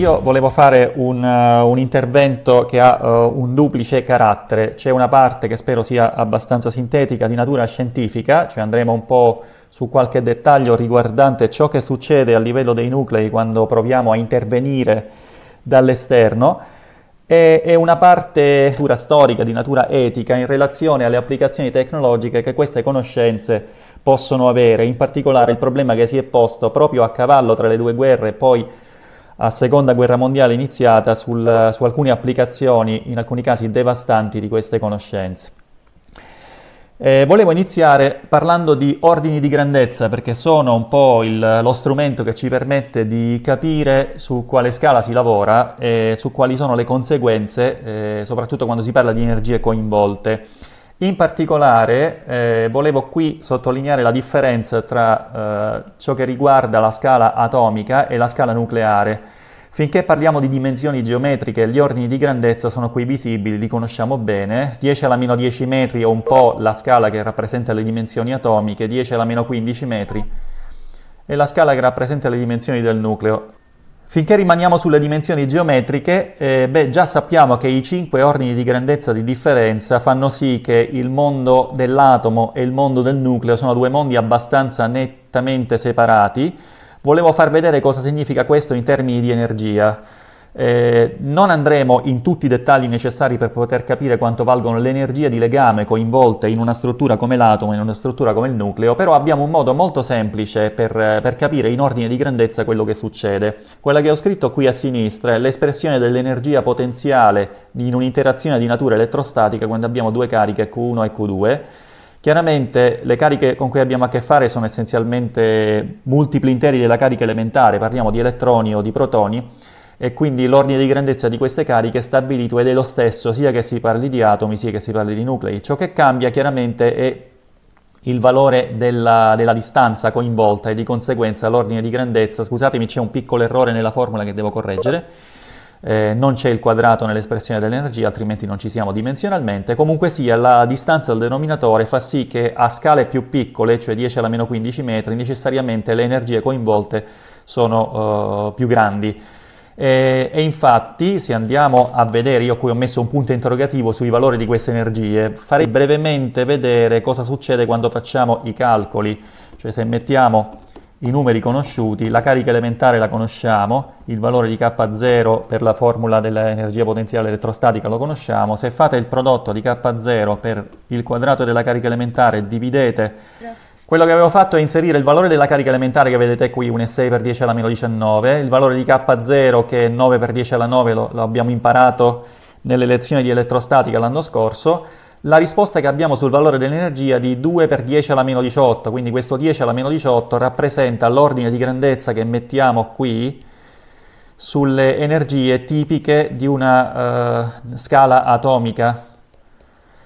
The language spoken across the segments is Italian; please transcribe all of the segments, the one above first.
io volevo fare un, uh, un intervento che ha uh, un duplice carattere. C'è una parte che spero sia abbastanza sintetica di natura scientifica, cioè andremo un po' su qualche dettaglio riguardante ciò che succede a livello dei nuclei quando proviamo a intervenire dall'esterno e, una parte di natura storica di natura etica in relazione alle applicazioni tecnologiche che queste conoscenze possono avere, in particolare il problema che si è posto proprio a cavallo tra le due guerre e poi a seconda guerra mondiale iniziata sul, su alcune applicazioni, in alcuni casi devastanti, di queste conoscenze. Eh, volevo iniziare parlando di ordini di grandezza perché sono un po' il, lo strumento che ci permette di capire su quale scala si lavora e su quali sono le conseguenze, eh, soprattutto quando si parla di energie coinvolte. In particolare eh, volevo qui sottolineare la differenza tra eh, ciò che riguarda la scala atomica e la scala nucleare. Finché parliamo di dimensioni geometriche, gli ordini di grandezza sono qui visibili, li conosciamo bene. 10 alla meno 10 metri è un po' la scala che rappresenta le dimensioni atomiche, 10 alla meno 15 metri è la scala che rappresenta le dimensioni del nucleo. Finché rimaniamo sulle dimensioni geometriche, eh, beh, già sappiamo che i cinque ordini di grandezza di differenza fanno sì che il mondo dell'atomo e il mondo del nucleo sono due mondi abbastanza nettamente separati. Volevo far vedere cosa significa questo in termini di energia. Eh, non andremo in tutti i dettagli necessari per poter capire quanto valgono le energie di legame coinvolte in una struttura come l'atomo, in una struttura come il nucleo, però abbiamo un modo molto semplice per, per capire in ordine di grandezza quello che succede. Quella che ho scritto qui a sinistra è l'espressione dell'energia potenziale in un'interazione di natura elettrostatica quando abbiamo due cariche Q1 e Q2. Chiaramente le cariche con cui abbiamo a che fare sono essenzialmente multipli interi della carica elementare, parliamo di elettroni o di protoni, e quindi l'ordine di grandezza di queste cariche è stabilito ed è lo stesso sia che si parli di atomi sia che si parli di nuclei. Ciò che cambia chiaramente è il valore della, della, distanza coinvolta e di conseguenza l'ordine di grandezza. Scusatemi, c'è un piccolo errore nella formula che devo correggere. Eh, non c'è il quadrato nell'espressione dell'energia, altrimenti non ci siamo dimensionalmente. Comunque sia, la distanza del denominatore fa sì che a scale più piccole, cioè 10 alla meno 15 metri, necessariamente le energie coinvolte sono eh, più grandi. Eh, e infatti, se andiamo a vedere, io qui ho messo un punto interrogativo sui valori di queste energie, farei brevemente vedere cosa succede quando facciamo i calcoli, cioè se mettiamo i numeri conosciuti, la carica elementare la conosciamo, il valore di K0 per la formula dell'energia potenziale elettrostatica lo conosciamo, se fate il prodotto di K0 per il quadrato della carica elementare e dividete quello che avevo fatto è inserire il valore della carica elementare che vedete qui, un 6 per 10 alla meno 19, il valore di K0 che è 9 per 10 alla 9, lo, lo abbiamo imparato nelle lezioni di elettrostatica l'anno scorso, la risposta che abbiamo sul valore dell'energia di 2 per 10 alla meno 18, quindi questo 10 alla meno 18 rappresenta l'ordine di grandezza che mettiamo qui sulle energie tipiche di una uh, scala atomica,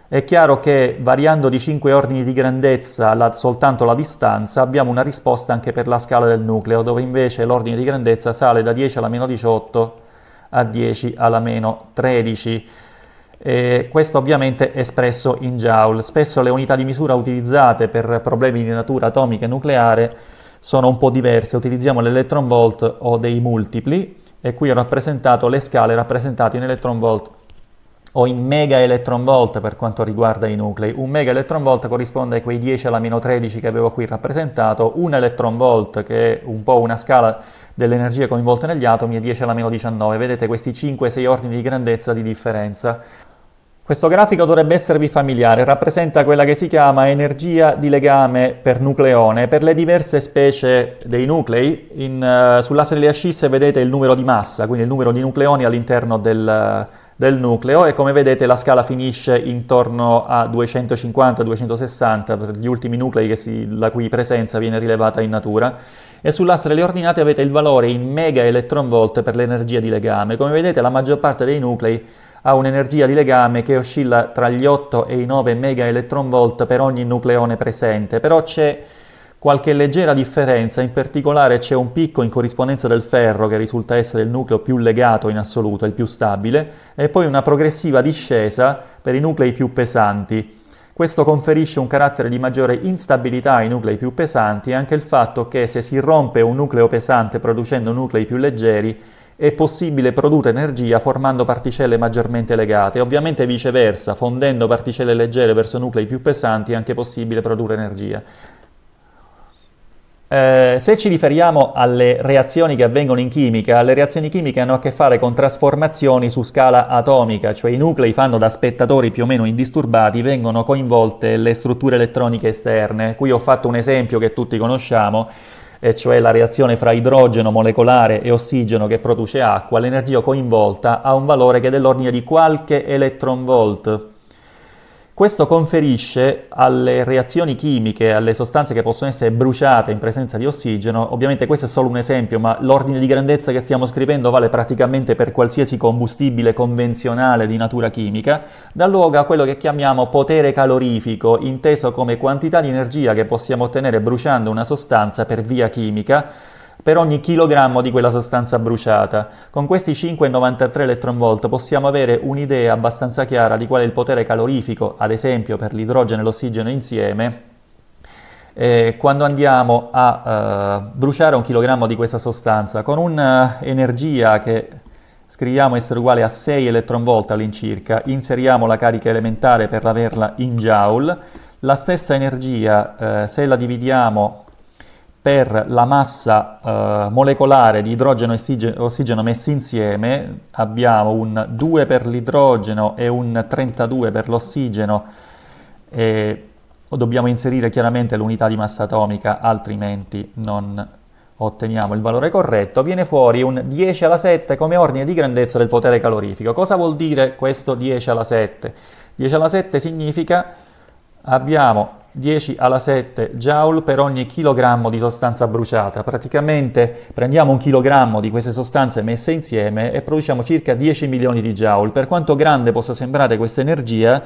è chiaro che variando di 5 ordini di grandezza la, soltanto la distanza abbiamo una risposta anche per la scala del nucleo, dove invece l'ordine di grandezza sale da 10 alla meno 18 a 10 alla meno 13. E questo ovviamente è espresso in joule. Spesso le unità di misura utilizzate per problemi di natura atomica e nucleare sono un po' diverse, utilizziamo l'electron volt o dei multipli e qui ho rappresentato le scale rappresentate in electron volt o in mega electron volt per quanto riguarda i nuclei. Un mega electron volt corrisponde a quei 10 alla meno 13 che avevo qui rappresentato, un electron volt che è un po' una scala dell'energia coinvolta negli atomi è 10 alla meno 19. Vedete questi 5-6 ordini di grandezza di differenza. Questo grafico dovrebbe esservi familiare, rappresenta quella che si chiama energia di legame per nucleone per le diverse specie dei nuclei. In, uh, sull'asse delle ascisse vedete il numero di massa, quindi il numero di nucleoni all'interno del, uh, del nucleo e come vedete la scala finisce intorno a 250-260 per gli ultimi nuclei si, la cui presenza viene rilevata in natura e sull'asse delle ordinate avete il valore in mega elettronvolt per l'energia di legame. Come vedete la maggior parte dei nuclei ha un'energia di legame che oscilla tra gli 8 e i 9 mega elettronvolt per ogni nucleone presente, però c'è qualche leggera differenza, in particolare c'è un picco in corrispondenza del ferro che risulta essere il nucleo più legato in assoluto, il più stabile, e poi una progressiva discesa per i nuclei più pesanti. Questo conferisce un carattere di maggiore instabilità ai nuclei più pesanti e anche il fatto che se si rompe un nucleo pesante producendo nuclei più leggeri è possibile produrre energia formando particelle maggiormente legate. Ovviamente viceversa, fondendo particelle leggere verso nuclei più pesanti è anche possibile produrre energia. Eh, se ci riferiamo alle reazioni che avvengono in chimica, le reazioni chimiche hanno a che fare con trasformazioni su scala atomica, cioè i nuclei fanno da spettatori più o meno indisturbati, vengono coinvolte le strutture elettroniche esterne. Qui ho fatto un esempio che tutti conosciamo, e cioè la reazione fra idrogeno molecolare e ossigeno che produce acqua, l'energia coinvolta ha un valore che è dell'ordine di qualche electron volt questo conferisce alle reazioni chimiche, alle sostanze che possono essere bruciate in presenza di ossigeno, ovviamente questo è solo un esempio, ma l'ordine di grandezza che stiamo scrivendo vale praticamente per qualsiasi combustibile convenzionale di natura chimica, dà luogo a quello che chiamiamo potere calorifico, inteso come quantità di energia che possiamo ottenere bruciando una sostanza per via chimica, per ogni chilogrammo di quella sostanza bruciata. Con questi 5,93 eletronvolt possiamo avere un'idea abbastanza chiara di qual è il potere calorifico, ad esempio per l'idrogeno e l'ossigeno insieme, eh, quando andiamo a eh, bruciare un chilogrammo di questa sostanza con un'energia che scriviamo essere uguale a 6 eletronvolt all'incirca, inseriamo la carica elementare per averla in joule, la stessa energia eh, se la dividiamo per la massa eh, molecolare di idrogeno e ossigeno messi insieme abbiamo un 2 per l'idrogeno e un 32 per l'ossigeno e dobbiamo inserire chiaramente l'unità di massa atomica altrimenti non otteniamo il valore corretto, viene fuori un 10 alla 7 come ordine di grandezza del potere calorifico. Cosa vuol dire questo 10 alla 7? 10 alla 7 significa abbiamo 10 alla 7 joule per ogni chilogrammo di sostanza bruciata. Praticamente prendiamo un chilogrammo di queste sostanze messe insieme e produciamo circa 10 milioni di joule. Per quanto grande possa sembrare questa energia,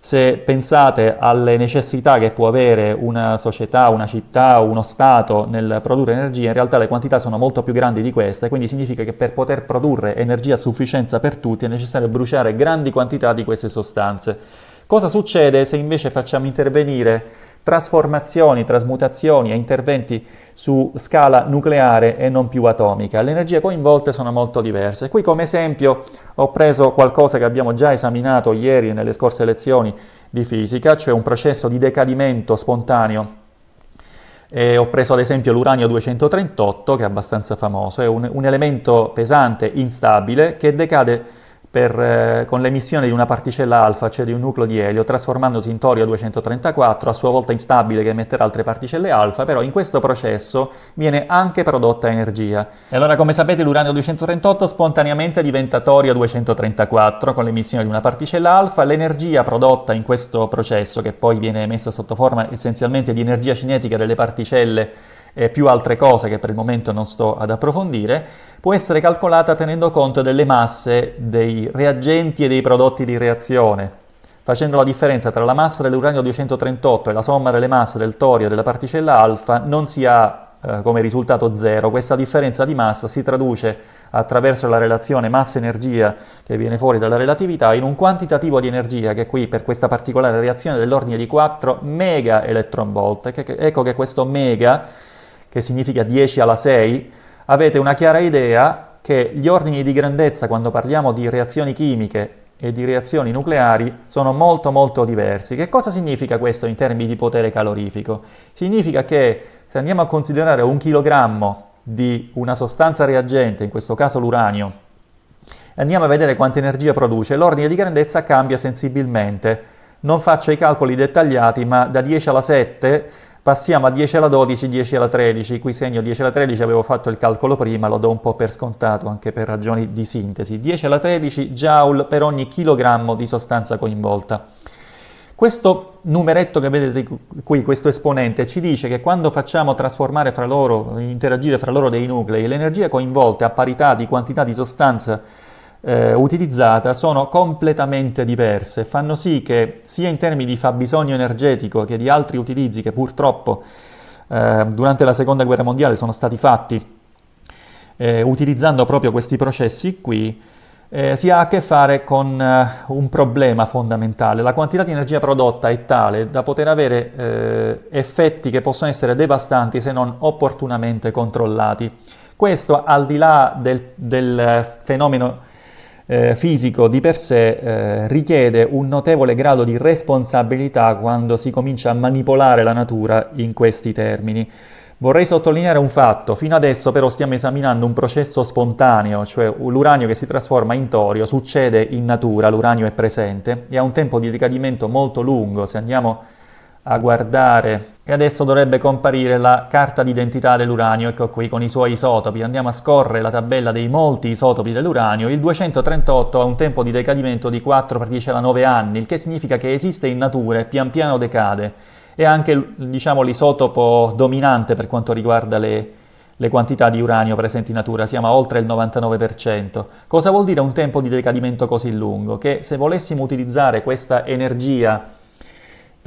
se pensate alle necessità che può avere una società, una città, uno Stato nel produrre energia, in realtà le quantità sono molto più grandi di queste, quindi significa che per poter produrre energia a sufficienza per tutti è necessario bruciare grandi quantità di queste sostanze. Cosa succede se invece facciamo intervenire trasformazioni, trasmutazioni e interventi su scala nucleare e non più atomica? Le energie coinvolte sono molto diverse. Qui come esempio ho preso qualcosa che abbiamo già esaminato ieri nelle scorse lezioni di fisica, cioè un processo di decadimento spontaneo e ho preso ad esempio l'uranio 238 che è abbastanza famoso, è un, un elemento pesante, instabile, che decade per, eh, con l'emissione di una particella alfa, cioè di un nucleo di elio, trasformandosi in torio 234, a sua volta instabile che emetterà altre particelle alfa, però in questo processo viene anche prodotta energia. E allora come sapete l'uranio 238 spontaneamente diventa torio 234 con l'emissione di una particella alfa, l'energia prodotta in questo processo che poi viene emessa sotto forma essenzialmente di energia cinetica delle particelle eh, più altre cose che per il momento non sto ad approfondire, può essere calcolata tenendo conto delle masse dei reagenti e dei prodotti di reazione, facendo la differenza tra la massa dell'uranio 238 e la somma delle masse del torio e della particella alfa non si ha eh, come risultato zero. Questa differenza di massa si traduce attraverso la relazione massa-energia che viene fuori dalla relatività in un quantitativo di energia che qui per questa particolare reazione è dell'ordine di 4 mega eletron volt. Ecco che questo mega che significa 10 alla 6, avete una chiara idea che gli ordini di grandezza quando parliamo di reazioni chimiche e di reazioni nucleari sono molto molto diversi. Che cosa significa questo in termini di potere calorifico? Significa che se andiamo a considerare un chilogrammo di una sostanza reagente, in questo caso l'uranio, e andiamo a vedere quanta energia produce, l'ordine di grandezza cambia sensibilmente. Non faccio i calcoli dettagliati, ma da 10 alla 7 Passiamo a 10 alla 12, 10 alla 13, qui segno 10 alla 13, avevo fatto il calcolo prima, lo do un po' per scontato anche per ragioni di sintesi. 10 alla 13 joule per ogni chilogrammo di sostanza coinvolta. Questo numeretto che vedete qui, questo esponente, ci dice che quando facciamo trasformare fra loro, interagire fra loro dei nuclei, l'energia coinvolta a parità di quantità di sostanza coinvolta, eh, utilizzata sono completamente diverse, fanno sì che sia in termini di fabbisogno energetico che di altri utilizzi che purtroppo eh, durante la seconda guerra mondiale sono stati fatti eh, utilizzando proprio questi processi qui, eh, si ha a che fare con eh, un problema fondamentale. La quantità di energia prodotta è tale da poter avere eh, effetti che possono essere devastanti se non opportunamente controllati. Questo al di là del, del fenomeno eh, fisico di per sé eh, richiede un notevole grado di responsabilità quando si comincia a manipolare la natura in questi termini. Vorrei sottolineare un fatto, fino adesso però stiamo esaminando un processo spontaneo, cioè l'uranio che si trasforma in torio, succede in natura, l'uranio è presente e ha un tempo di decadimento molto lungo, se andiamo a guardare e adesso dovrebbe comparire la carta d'identità dell'uranio, ecco qui con i suoi isotopi, andiamo a scorrere la tabella dei molti isotopi dell'uranio, il 238 ha un tempo di decadimento di 4 per 10 alla 9 anni, il che significa che esiste in natura e pian piano decade, è anche diciamo, l'isotopo dominante per quanto riguarda le, le quantità di uranio presenti in natura, siamo a oltre il 99%. Cosa vuol dire un tempo di decadimento così lungo? Che se volessimo utilizzare questa energia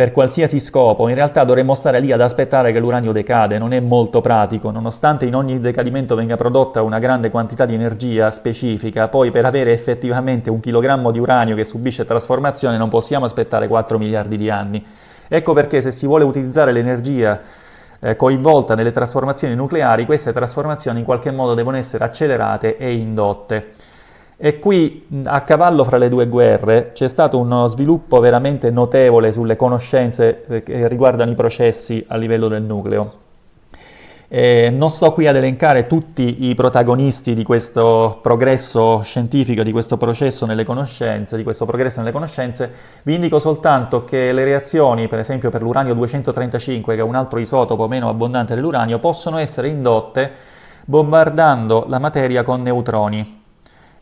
per qualsiasi scopo, in realtà dovremmo stare lì ad aspettare che l'uranio decade, non è molto pratico, nonostante in ogni decadimento venga prodotta una grande quantità di energia specifica, poi per avere effettivamente un chilogrammo di uranio che subisce trasformazione non possiamo aspettare 4 miliardi di anni. Ecco perché se si vuole utilizzare l'energia eh, coinvolta nelle trasformazioni nucleari, queste trasformazioni in qualche modo devono essere accelerate e indotte. E qui a cavallo fra le due guerre c'è stato uno sviluppo veramente notevole sulle conoscenze eh, che riguardano i processi a livello del nucleo. Eh, non sto qui ad elencare tutti i protagonisti di questo progresso scientifico, di questo processo nelle conoscenze, di questo progresso nelle conoscenze, vi indico soltanto che le reazioni, per esempio per l'uranio 235, che è un altro isotopo meno abbondante dell'uranio, possono essere indotte bombardando la materia con neutroni.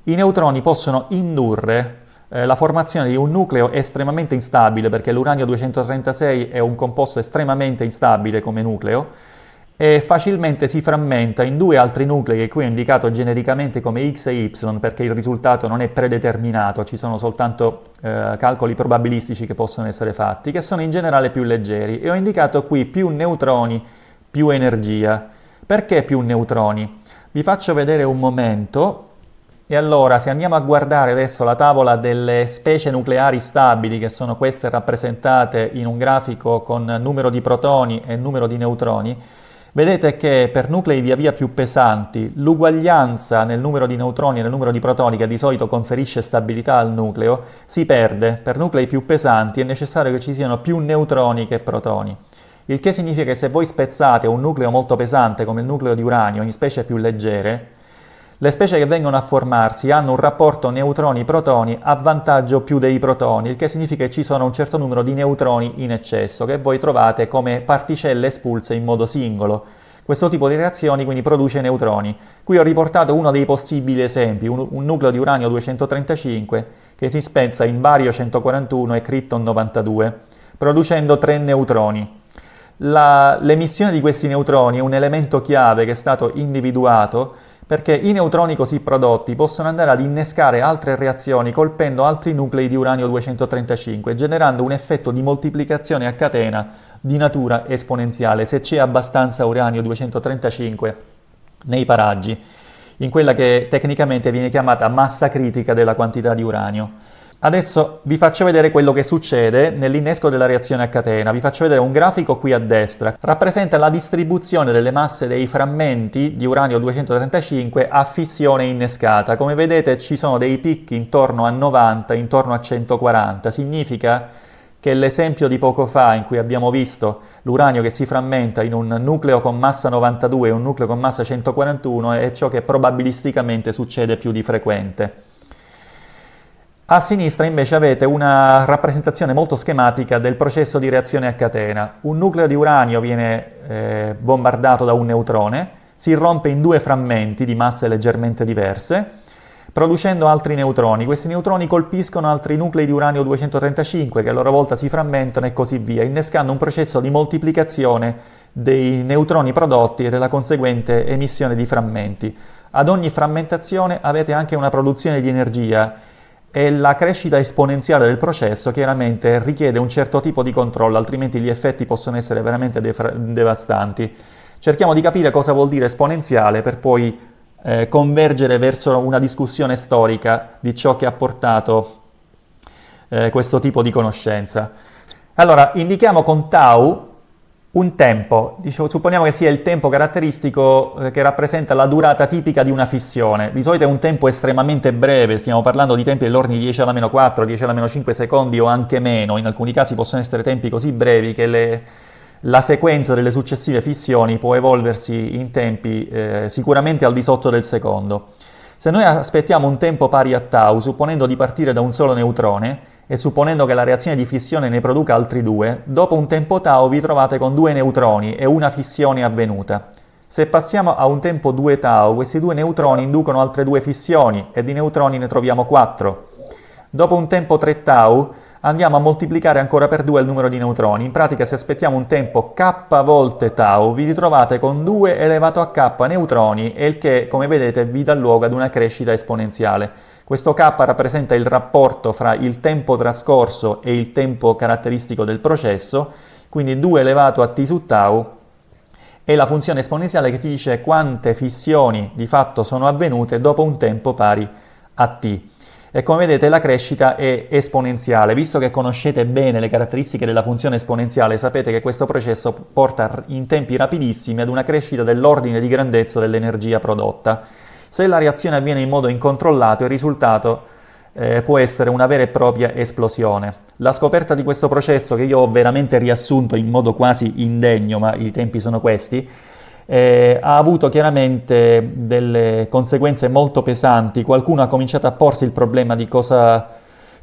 I neutroni possono indurre eh, la formazione di un nucleo estremamente instabile, perché l'uranio 236 è un composto estremamente instabile come nucleo, e facilmente si frammenta in due altri nuclei che qui ho indicato genericamente come X e Y perché il risultato non è predeterminato, ci sono soltanto eh, calcoli probabilistici che possono essere fatti, che sono in generale più leggeri e ho indicato qui più neutroni, più energia. Perché più neutroni? Vi faccio vedere un momento e allora, se andiamo a guardare adesso la tavola delle specie nucleari stabili, che sono queste rappresentate in un grafico con numero di protoni e numero di neutroni, vedete che per nuclei via via più pesanti l'uguaglianza nel numero di neutroni e nel numero di protoni, che di solito conferisce stabilità al nucleo, si perde. Per nuclei più pesanti è necessario che ci siano più neutroni che protoni. Il che significa che se voi spezzate un nucleo molto pesante come il nucleo di uranio in specie più leggere, le specie che vengono a formarsi hanno un rapporto neutroni-protoni a vantaggio più dei protoni, il che significa che ci sono un certo numero di neutroni in eccesso, che voi trovate come particelle espulse in modo singolo. Questo tipo di reazioni quindi produce neutroni. Qui ho riportato uno dei possibili esempi, un, un nucleo di uranio 235 che si spensa in bario 141 e krypton 92, producendo tre neutroni. La, l'emissione di questi neutroni è un elemento chiave che è stato individuato perché i neutroni così prodotti possono andare ad innescare altre reazioni colpendo altri nuclei di uranio 235, generando un effetto di moltiplicazione a catena di natura esponenziale, se c'è abbastanza uranio 235 nei paraggi, in quella che tecnicamente viene chiamata massa critica della quantità di uranio. Adesso vi faccio vedere quello che succede nell'innesco della reazione a catena. Vi faccio vedere un grafico qui a destra. Rappresenta la distribuzione delle masse dei frammenti di uranio 235 a fissione innescata. Come vedete ci sono dei picchi intorno a 90, intorno a 140. Significa che l'esempio di poco fa in cui abbiamo visto l'uranio che si frammenta in un nucleo con massa 92 e un nucleo con massa 141 è ciò che probabilisticamente succede più di frequente. A sinistra invece avete una rappresentazione molto schematica del processo di reazione a catena. Un nucleo di uranio viene eh, bombardato da un neutrone, si rompe in due frammenti di masse leggermente diverse, producendo altri neutroni. Questi neutroni colpiscono altri nuclei di uranio 235 che a loro volta si frammentano e così via, innescando un processo di moltiplicazione dei neutroni prodotti e della conseguente emissione di frammenti. Ad ogni frammentazione avete anche una produzione di energia e la crescita esponenziale del processo chiaramente richiede un certo tipo di controllo, altrimenti gli effetti possono essere veramente defra- devastanti. Cerchiamo di capire cosa vuol dire esponenziale per poi eh, convergere verso una discussione storica di ciò che ha portato eh, questo tipo di conoscenza. Allora, indichiamo con tau un tempo, Dicevo, supponiamo che sia il tempo caratteristico eh, che rappresenta la durata tipica di una fissione. Di solito è un tempo estremamente breve, stiamo parlando di tempi dell'ordine di 10 alla meno 4, 10 alla meno 5 secondi o anche meno. In alcuni casi possono essere tempi così brevi che le, la sequenza delle successive fissioni può evolversi in tempi eh, sicuramente al di sotto del secondo. Se noi aspettiamo un tempo pari a tau, supponendo di partire da un solo neutrone, e supponendo che la reazione di fissione ne produca altri due, dopo un tempo tau vi trovate con due neutroni e una fissione avvenuta. Se passiamo a un tempo 2 tau, questi due neutroni inducono altre due fissioni e di neutroni ne troviamo 4. Dopo un tempo 3 tau, andiamo a moltiplicare ancora per 2 il numero di neutroni. In pratica se aspettiamo un tempo k volte tau vi ritrovate con 2 elevato a k neutroni e il che come vedete vi dà luogo ad una crescita esponenziale. Questo k rappresenta il rapporto fra il tempo trascorso e il tempo caratteristico del processo, quindi 2 elevato a t su tau è la funzione esponenziale che ti dice quante fissioni di fatto sono avvenute dopo un tempo pari a t e come vedete la crescita è esponenziale. Visto che conoscete bene le caratteristiche della funzione esponenziale, sapete che questo processo porta in tempi rapidissimi ad una crescita dell'ordine di grandezza dell'energia prodotta. Se la reazione avviene in modo incontrollato, il risultato eh, può essere una vera e propria esplosione. La scoperta di questo processo, che io ho veramente riassunto in modo quasi indegno, ma i tempi sono questi, eh, ha avuto chiaramente delle conseguenze molto pesanti. Qualcuno ha cominciato a porsi il problema di, cosa,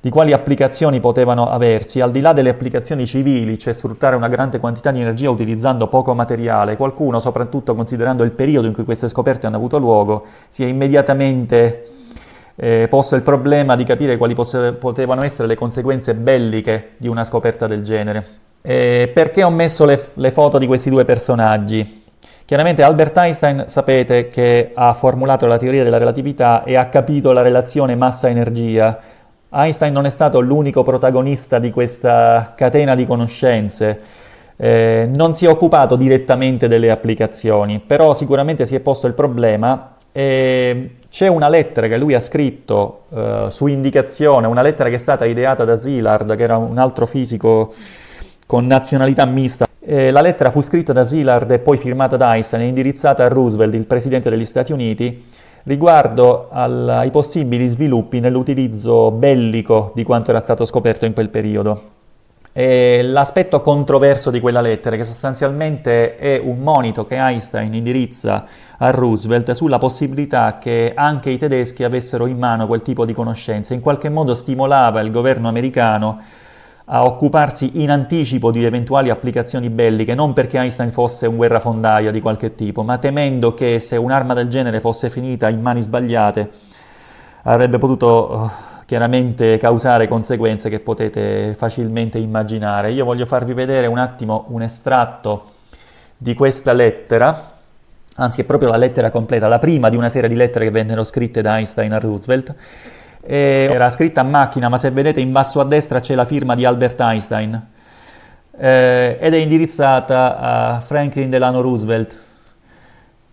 di quali applicazioni potevano aversi, al di là delle applicazioni civili, cioè sfruttare una grande quantità di energia utilizzando poco materiale, qualcuno, soprattutto considerando il periodo in cui queste scoperte hanno avuto luogo, si è immediatamente eh, posto il problema di capire quali posse- potevano essere le conseguenze belliche di una scoperta del genere. Eh, perché ho messo le, f- le foto di questi due personaggi? Chiaramente Albert Einstein sapete che ha formulato la teoria della relatività e ha capito la relazione massa-energia. Einstein non è stato l'unico protagonista di questa catena di conoscenze. Eh, non si è occupato direttamente delle applicazioni, però sicuramente si è posto il problema e c'è una lettera che lui ha scritto eh, su indicazione, una lettera che è stata ideata da Szilard, che era un altro fisico con nazionalità mista eh, la lettera fu scritta da Zillard e poi firmata da Einstein e indirizzata a Roosevelt, il presidente degli Stati Uniti, riguardo alla, ai possibili sviluppi nell'utilizzo bellico di quanto era stato scoperto in quel periodo. E l'aspetto controverso di quella lettera, che sostanzialmente è un monito che Einstein indirizza a Roosevelt sulla possibilità che anche i tedeschi avessero in mano quel tipo di conoscenze, in qualche modo stimolava il governo americano a occuparsi in anticipo di eventuali applicazioni belliche, non perché Einstein fosse un guerrafondaio di qualche tipo, ma temendo che se un'arma del genere fosse finita in mani sbagliate avrebbe potuto eh, chiaramente causare conseguenze che potete facilmente immaginare. Io voglio farvi vedere un attimo un estratto di questa lettera, anzi è proprio la lettera completa, la prima di una serie di lettere che vennero scritte da Einstein a Roosevelt eh, era scritta a macchina, ma se vedete in basso a destra c'è la firma di Albert Einstein eh, ed è indirizzata a Franklin Delano Roosevelt.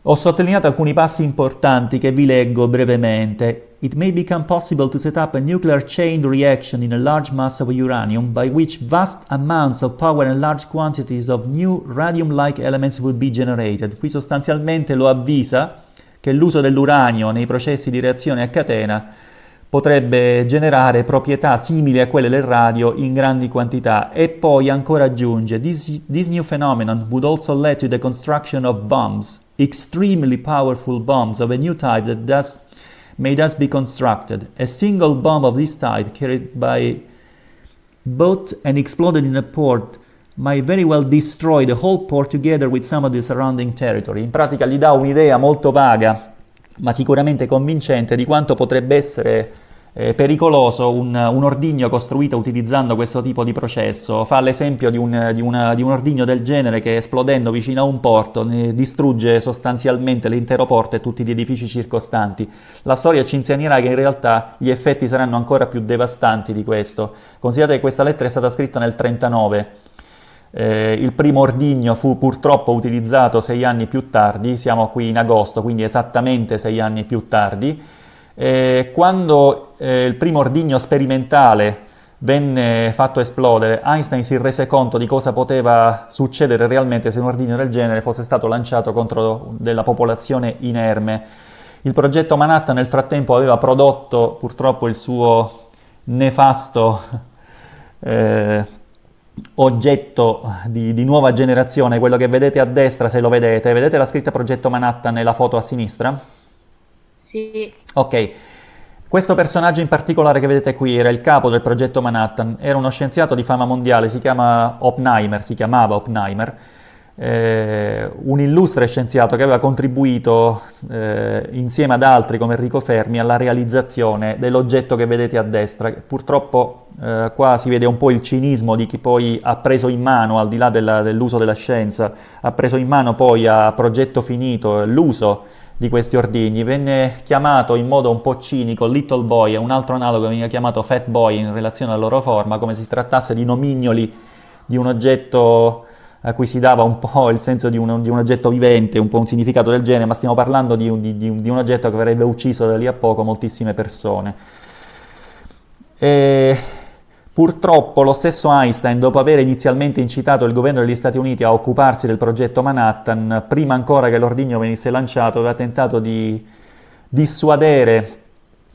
Ho sottolineato alcuni passi importanti che vi leggo brevemente. It may become possible to set up a nuclear chain reaction in a large mass of uranium by which vast amounts of power and large quantities of new radium-like elements will be generated. Qui sostanzialmente lo avvisa che l'uso dell'uranio nei processi di reazione a catena potrebbe generare proprietà simili a quelle del radio in grandi quantità e poi ancora aggiunge this, this new phenomenon would also lead to the construction of bombs, extremely powerful bombs of a new type that does, may thus be constructed. A single bomb of this type carried by boat and exploded in a port might very well destroy the whole port together with some of the surrounding territory. In pratica gli dà un'idea molto vaga ma sicuramente convincente di quanto potrebbe essere eh, pericoloso un, un, ordigno costruito utilizzando questo tipo di processo. Fa l'esempio di un, di, una, di un ordigno del genere che esplodendo vicino a un porto distrugge sostanzialmente l'intero porto e tutti gli edifici circostanti. La storia ci insegnerà che in realtà gli effetti saranno ancora più devastanti di questo. Considerate che questa lettera è stata scritta nel 1939. Eh, il primo ordigno fu purtroppo utilizzato sei anni più tardi, siamo qui in agosto, quindi esattamente sei anni più tardi eh, quando eh, il primo ordigno sperimentale venne fatto esplodere, Einstein si rese conto di cosa poteva succedere realmente se un ordigno del genere fosse stato lanciato contro della popolazione inerme. Il progetto Manhattan nel frattempo aveva prodotto purtroppo il suo nefasto eh, oggetto di, di, nuova generazione, quello che vedete a destra se lo vedete, vedete la scritta progetto Manhattan nella foto a sinistra? Sì. Ok. Questo personaggio in particolare che vedete qui era il capo del progetto Manhattan, era uno scienziato di fama mondiale, si chiama Oppenheimer, si chiamava Oppenheimer, eh, un illustre scienziato che aveva contribuito eh, insieme ad altri come Enrico Fermi alla realizzazione dell'oggetto che vedete a destra. Purtroppo eh, qua si vede un po' il cinismo di chi poi ha preso in mano, al di là della, dell'uso della scienza, ha preso in mano poi a progetto finito l'uso di questi ordigni. Venne chiamato in modo un po' cinico Little Boy e un altro analogo veniva chiamato Fat Boy in relazione alla loro forma, come se si trattasse di nomignoli di un oggetto a cui si dava un po' il senso di un, di un oggetto vivente, un po' un significato del genere, ma stiamo parlando di, di, di un oggetto che avrebbe ucciso da lì a poco moltissime persone. E Purtroppo lo stesso Einstein, dopo aver inizialmente incitato il governo degli Stati Uniti a occuparsi del progetto Manhattan, prima ancora che l'ordigno venisse lanciato, aveva tentato di dissuadere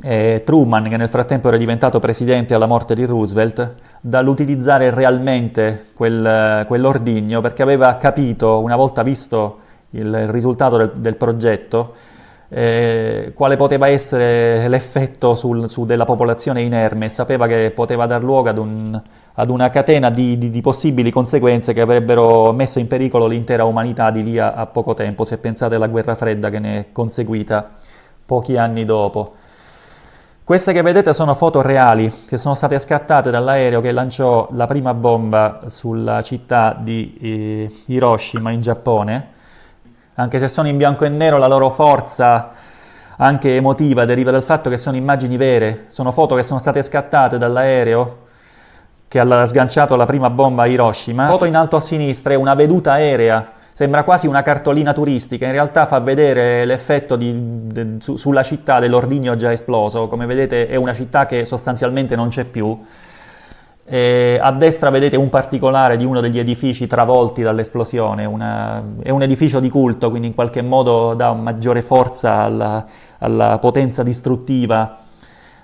eh, Truman, che nel frattempo era diventato presidente alla morte di Roosevelt, dall'utilizzare realmente quel, quell'ordigno, perché aveva capito, una volta visto il risultato del, del progetto, eh, quale poteva essere l'effetto sul, su della popolazione inerme, sapeva che poteva dar luogo ad, un, ad una catena di, di, di, possibili conseguenze che avrebbero messo in pericolo l'intera umanità di lì a, a poco tempo, se pensate alla guerra fredda che ne è conseguita pochi anni dopo. Queste che vedete sono foto reali che sono state scattate dall'aereo che lanciò la prima bomba sulla città di eh, Hiroshima in Giappone anche se sono in bianco e nero, la loro forza anche emotiva deriva dal fatto che sono immagini vere, sono foto che sono state scattate dall'aereo che ha sganciato la prima bomba a Hiroshima. La Foto in alto a sinistra è una veduta aerea, sembra quasi una cartolina turistica, in realtà fa vedere l'effetto di, de, su, sulla città dell'ordigno già esploso, come vedete è una città che sostanzialmente non c'è più. Eh, a destra vedete un particolare di uno degli edifici travolti dall'esplosione, una, è un edificio di culto, quindi in qualche modo dà maggiore forza alla, alla potenza distruttiva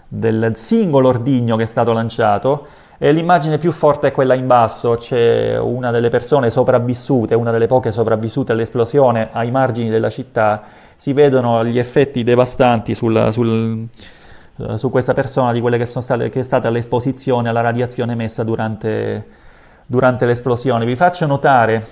del singolo ordigno che è stato lanciato. E l'immagine più forte è quella in basso, c'è una delle persone sopravvissute, una delle poche sopravvissute all'esplosione ai margini della città, si vedono gli effetti devastanti sulla, sul, eh, su questa persona di quelle che, sono state, che è stata l'esposizione alla radiazione emessa durante, durante l'esplosione. Vi faccio notare,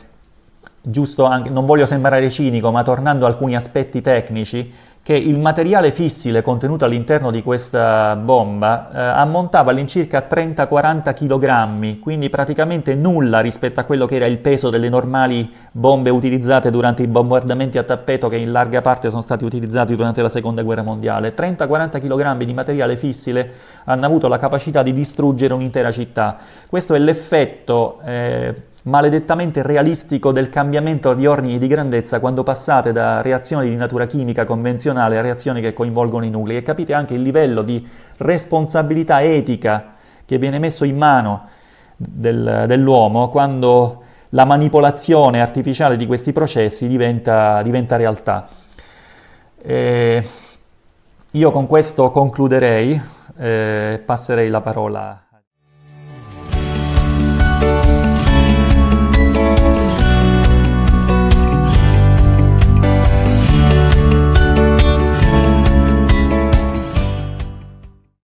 giusto anche, non voglio sembrare cinico, ma tornando a alcuni aspetti tecnici, che il materiale fissile contenuto all'interno di questa bomba eh, ammontava all'incirca 30-40 kg, quindi praticamente nulla rispetto a quello che era il peso delle normali bombe utilizzate durante i bombardamenti a tappeto che in larga parte sono stati utilizzati durante la Seconda Guerra Mondiale. 30-40 kg di materiale fissile hanno avuto la capacità di distruggere un'intera città. Questo è l'effetto eh, maledettamente realistico del cambiamento di ordini di grandezza quando passate da reazioni di natura chimica convenzionale a reazioni che coinvolgono i nuclei e capite anche il livello di responsabilità etica che viene messo in mano del, dell'uomo quando la manipolazione artificiale di questi processi diventa, diventa realtà. E io con questo concluderei, eh, passerei la parola a...